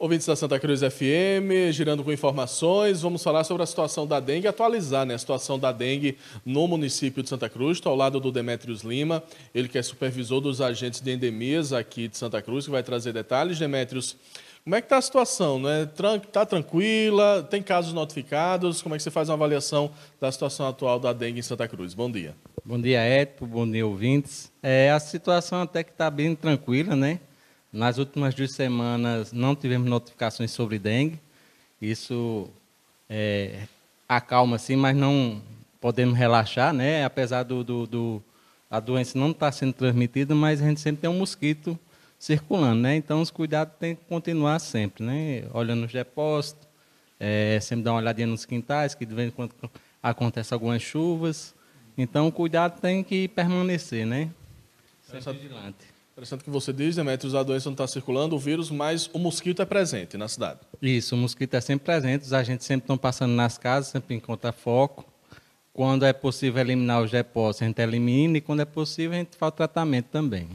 Ouvintes da Santa Cruz FM, girando com informações, vamos falar sobre a situação da dengue, atualizar né, a situação da dengue no município de Santa Cruz. Estou tá ao lado do Demetrios Lima, ele que é supervisor dos agentes de endemias aqui de Santa Cruz, que vai trazer detalhes. Demetrios, como é que está a situação? Está né? Tran tá tranquila? Tem casos notificados? Como é que você faz uma avaliação da situação atual da dengue em Santa Cruz? Bom dia. Bom dia, Ético, bom dia, ouvintes. É, a situação até que está bem tranquila, né? Nas últimas duas semanas não tivemos notificações sobre dengue. Isso é, acalma sim, mas não podemos relaxar, né? Apesar do, do, do a doença não estar tá sendo transmitida, mas a gente sempre tem um mosquito circulando, né? Então os cuidados têm que continuar sempre, né? Olhando os depósitos, é, sempre dar uma olhadinha nos quintais, que de vez em quando acontece algumas chuvas. Então o cuidado tem que permanecer, né? Sempre vigilante. Interessante que você diz, Demetrios, a doença não está circulando, o vírus, mas o mosquito é presente na cidade. Isso, o mosquito é sempre presente, os agentes sempre estão passando nas casas, sempre encontra foco. Quando é possível eliminar os depósitos, a gente elimina, e quando é possível, a gente faz o tratamento também.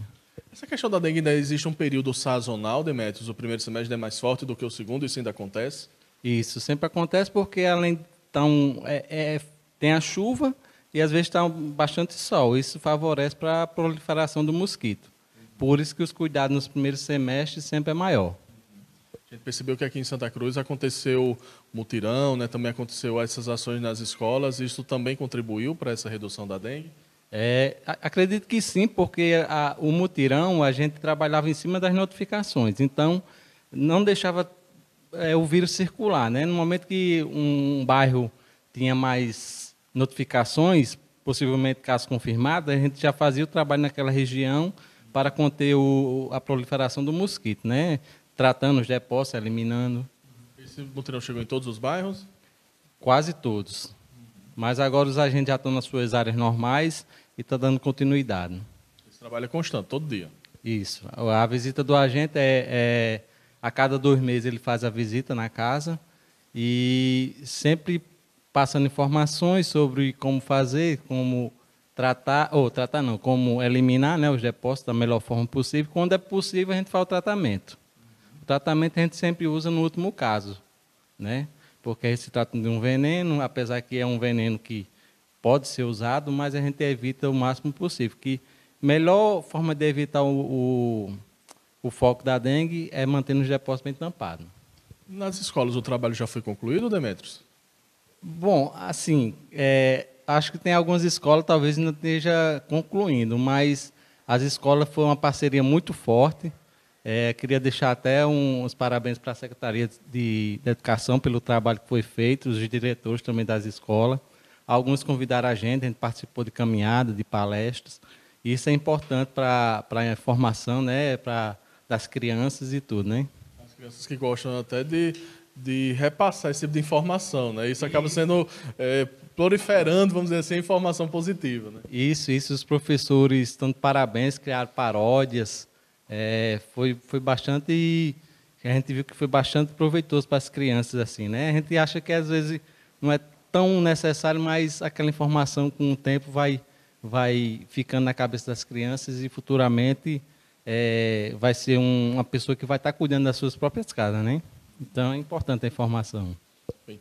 Essa questão da dengue ainda existe um período sazonal, Demetrios? O primeiro semestre é mais forte do que o segundo, isso ainda acontece? Isso, sempre acontece porque além tão, tá é, é, tem a chuva e às vezes está bastante sol. Isso favorece para a proliferação do mosquito. Por isso que os cuidados nos primeiros semestres sempre é maior. A gente percebeu que aqui em Santa Cruz aconteceu mutirão, né? também aconteceu essas ações nas escolas, isso também contribuiu para essa redução da dengue? É, acredito que sim, porque a, o mutirão a gente trabalhava em cima das notificações, então não deixava é, o vírus circular. Né? No momento que um, um bairro tinha mais notificações, possivelmente caso confirmado, a gente já fazia o trabalho naquela região para conter o, a proliferação do mosquito, né? Tratando os depósitos, eliminando. Esse Montreal chegou em todos os bairros? Quase todos. Mas agora os agentes já estão nas suas áreas normais e está dando continuidade. Esse trabalho é constante, todo dia. Isso. A visita do agente é, é a cada dois meses ele faz a visita na casa e sempre passando informações sobre como fazer, como tratar, ou tratar não, como eliminar né, os depósitos da melhor forma possível. Quando é possível, a gente faz o tratamento. O tratamento a gente sempre usa no último caso, né? porque se trata de um veneno, apesar que é um veneno que pode ser usado, mas a gente evita o máximo possível. Que melhor forma de evitar o, o, o foco da dengue é mantendo os depósitos bem tampados. Nas escolas o trabalho já foi concluído, Demetrios? Bom, assim, é, acho que tem algumas escolas, talvez ainda esteja concluindo, mas as escolas foram uma parceria muito forte. É, queria deixar até um, uns parabéns para a Secretaria de, de, Educação pelo trabalho que foi feito, os diretores também das escolas. Alguns convidaram a gente, a gente participou de caminhada, de palestras. Isso é importante para a formação né, pra, das crianças e tudo. Né? As crianças que gostam até de de repassar esse tipo de informação, né? Isso acaba sendo é, proliferando, vamos dizer assim, informação positiva, né? Isso, isso. Os professores estão de parabéns, criaram paródias. É, foi, foi bastante... A gente viu que foi bastante proveitoso para as crianças, assim, né? A gente acha que, às vezes, não é tão necessário, mas aquela informação, com o tempo, vai, vai ficando na cabeça das crianças e, futuramente, é, vai ser um, uma pessoa que vai estar cuidando das suas próprias casas, né? Então é importante a informação. Bem,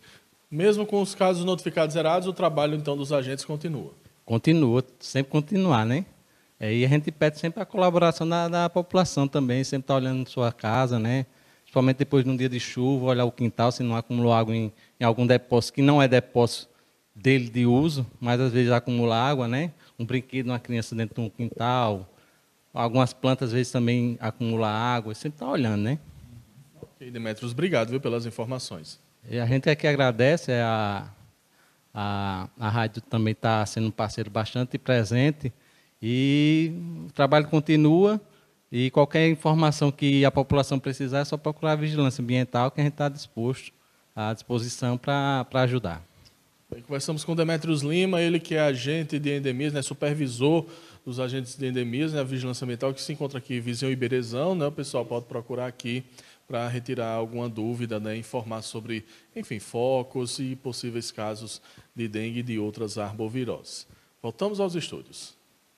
mesmo com os casos notificados zerados, o trabalho então dos agentes continua. Continua, sempre continuar, né? É, e a gente pede sempre a colaboração da, da população também, sempre estar tá olhando sua casa, né? Principalmente depois de um dia de chuva, olhar o quintal, se não acumulou água em, em algum depósito que não é depósito dele de uso, mas às vezes acumula água, né? Um brinquedo, uma criança dentro de um quintal, algumas plantas às vezes também acumula água, sempre está olhando, né? Ok, Demetrios, obrigado viu, pelas informações. E a gente é que agradece, é a, a, a rádio também está sendo um parceiro bastante presente e o trabalho continua e qualquer informação que a população precisar é só procurar a Vigilância Ambiental que a gente está disposto, à disposição para ajudar. Bem, conversamos com Demetrios Lima, ele que é agente de endemias, né, supervisor dos agentes de endemias, né, a Vigilância Ambiental, que se encontra aqui em Viseu Iberezão. né, o pessoal pode procurar aqui para retirar alguma dúvida, né, informar sobre, enfim, focos e possíveis casos de dengue e de outras arboviroses. Voltamos aos estúdios.